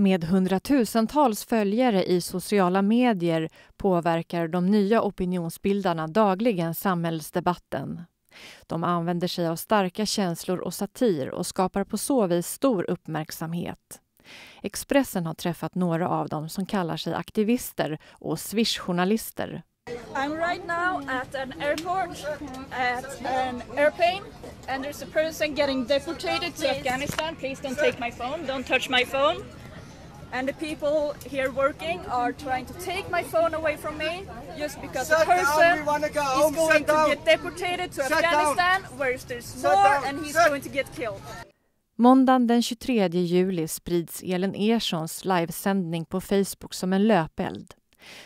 med hundratusentals följare i sociala medier påverkar de nya opinionsbildarna dagligen samhällsdebatten. De använder sig av starka känslor och satir och skapar på så vis stor uppmärksamhet. Expressen har träffat några av dem som kallar sig aktivister och swishjournalister. I'm right now at an airport, at an airplane, and there's a person getting deported to Afghanistan. Please don't take my phone, don't touch my phone and the people here working are trying to take my phone away from me just because Shut a person down, go is going to get deported to Shut Afghanistan down. where there's war and he's Shut. going to get killed. Måndagen den 23 juli sprids Elin Erssons livesändning på Facebook som en löpeld.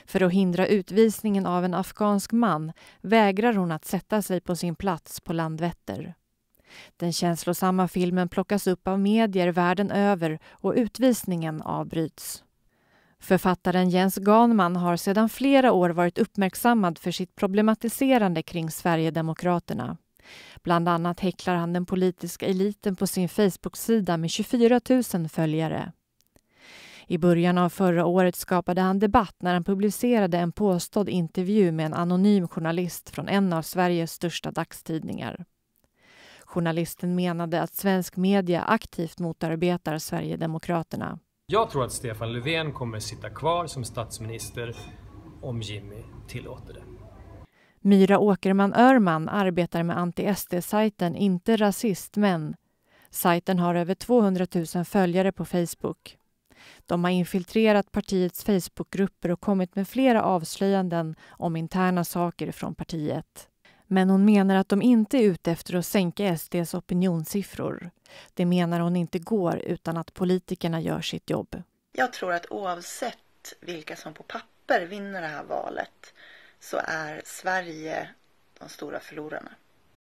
För att hindra utvisningen av en afghansk man vägrar hon att sätta sig på sin plats på Landvetter. Den känslosamma filmen plockas upp av medier världen över och utvisningen avbryts. Författaren Jens Ganman har sedan flera år varit uppmärksammad för sitt problematiserande kring Sverigedemokraterna. Bland annat häcklar han den politiska eliten på sin Facebook-sida med 24 000 följare. I början av förra året skapade han debatt när han publicerade en påstådd intervju med en anonym journalist från en av Sveriges största dagstidningar. Journalisten menade att svensk media aktivt motarbetar Sverigedemokraterna. Jag tror att Stefan Löfven kommer sitta kvar som statsminister om Jimmy tillåter det. Myra Åkerman Örman arbetar med anti-SD-sajten Inte rasist men. Sajten har över 200 000 följare på Facebook. De har infiltrerat partiets Facebookgrupper och kommit med flera avslöjanden om interna saker från partiet. Men hon menar att de inte är ute efter att sänka SDs opinionssiffror. Det menar hon inte går utan att politikerna gör sitt jobb. Jag tror att oavsett vilka som på papper vinner det här valet så är Sverige de stora förlorarna.